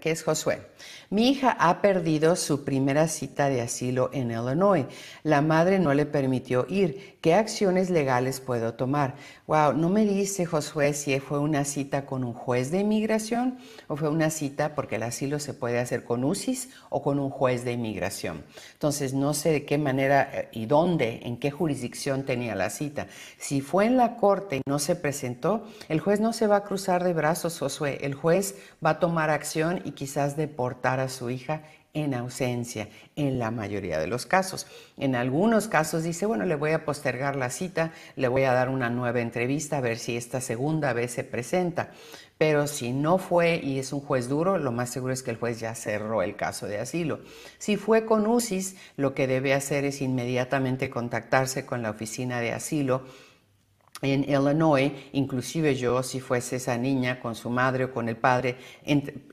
que es Josué. Mi hija ha perdido su primera cita de asilo en Illinois. La madre no le permitió ir. ¿Qué acciones legales puedo tomar? Wow, no me dice Josué si fue una cita con un juez de inmigración o fue una cita porque el asilo se puede hacer con UCIS o con un juez de inmigración. Entonces, no sé de qué manera eh, y dónde, en qué jurisdicción tenía la cita. Si fue en la corte y no se presentó, el juez no se va a cruzar de brazos, Josué. El juez va a tomar acción y quizás deportar a su hija en ausencia, en la mayoría de los casos. En algunos casos dice, bueno, le voy a postergar la cita, le voy a dar una nueva entrevista a ver si esta segunda vez se presenta. Pero si no fue y es un juez duro, lo más seguro es que el juez ya cerró el caso de asilo. Si fue con UCIS, lo que debe hacer es inmediatamente contactarse con la oficina de asilo en Illinois, inclusive yo, si fuese esa niña con su madre o con el padre,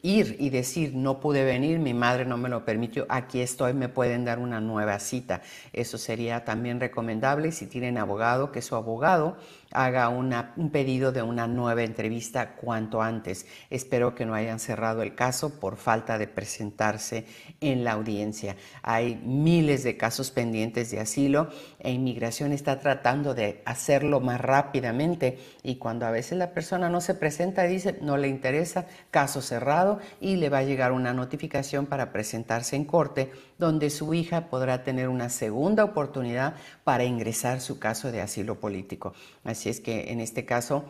ir y decir, no pude venir, mi madre no me lo permitió, aquí estoy, me pueden dar una nueva cita. Eso sería también recomendable si tienen abogado, que su abogado haga un pedido de una nueva entrevista cuanto antes. Espero que no hayan cerrado el caso por falta de presentarse en la audiencia. Hay miles de casos pendientes de asilo e inmigración está tratando de hacerlo más rápido rápidamente y cuando a veces la persona no se presenta dice no le interesa, caso cerrado y le va a llegar una notificación para presentarse en corte donde su hija podrá tener una segunda oportunidad para ingresar su caso de asilo político. Así es que en este caso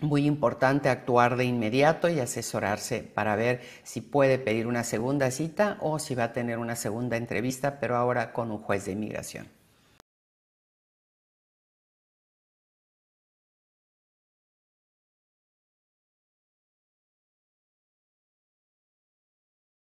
muy importante actuar de inmediato y asesorarse para ver si puede pedir una segunda cita o si va a tener una segunda entrevista, pero ahora con un juez de inmigración.